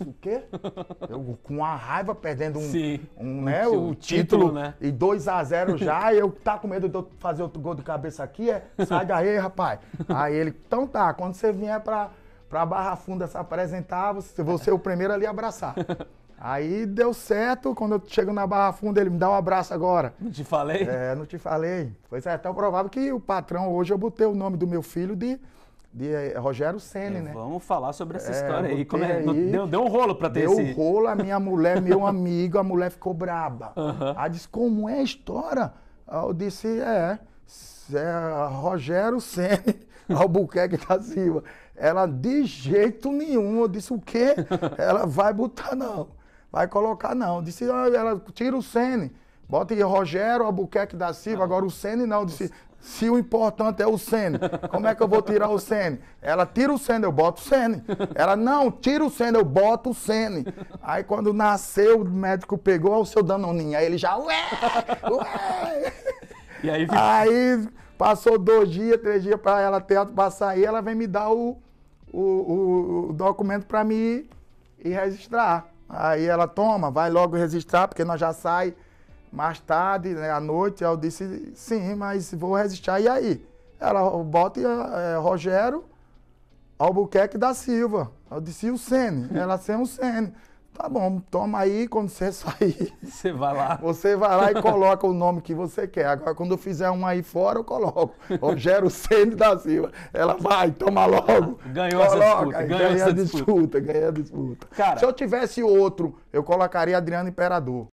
O quê? Eu com a raiva perdendo um, Sim, um, né, um, o título, título né? e 2 a 0 já, e eu tá com medo de eu fazer outro gol de cabeça aqui, é, sai daí, rapaz. Aí ele, então tá, quando você vier pra, pra Barra Funda se apresentar, você, você é o primeiro ali a abraçar. Aí deu certo, quando eu chego na Barra Funda, ele me dá um abraço agora. Não te falei? É, não te falei. Pois é, até provável que o patrão, hoje eu botei o nome do meu filho de de eh, Rogério Ceni, né? Vamos falar sobre essa é, história aí. Como é, aí, deu, deu um rolo para ter deu esse... Deu rolo, a minha mulher, meu amigo, a mulher ficou braba. Uhum. Ela disse, como é a história? Eu disse, é, é Rogério Ceni, Albuquerque da Silva. Ela, de jeito nenhum. Eu disse, o quê? Ela, vai botar não, vai colocar não. Eu disse, ah, ela, tira o Ceni. Bota aí Rogério Albuquerque da Silva, agora o Sene não. Disse, se o importante é o Sene, como é que eu vou tirar o Sene? Ela tira o Sene, eu boto o Sene. Ela não, tira o Sene, eu boto o Sene. Aí quando nasceu, o médico pegou é o seu danoninho. Aí ele já, ué, ué. E aí, fica... aí passou dois dias, três dias para ela ter para sair, ela vem me dar o, o, o, o documento para me ir registrar. Aí ela toma, vai logo registrar, porque nós já sai mais tarde, né, à noite, eu disse, sim, mas vou resistir. E aí? Ela bota é, Rogério Albuquerque da Silva. Eu disse, e o Sene? Ela sem é o Sene. Tá bom, toma aí, quando você sair. Você vai lá. Você vai lá e coloca o nome que você quer. Agora, quando eu fizer um aí fora, eu coloco. Rogério Sene da Silva. Ela vai, toma logo. Ganhou coloca. essa disputa. Ganhou ganhei essa disputa. disputa, ganhei a disputa. Cara, Se eu tivesse outro, eu colocaria Adriano Imperador.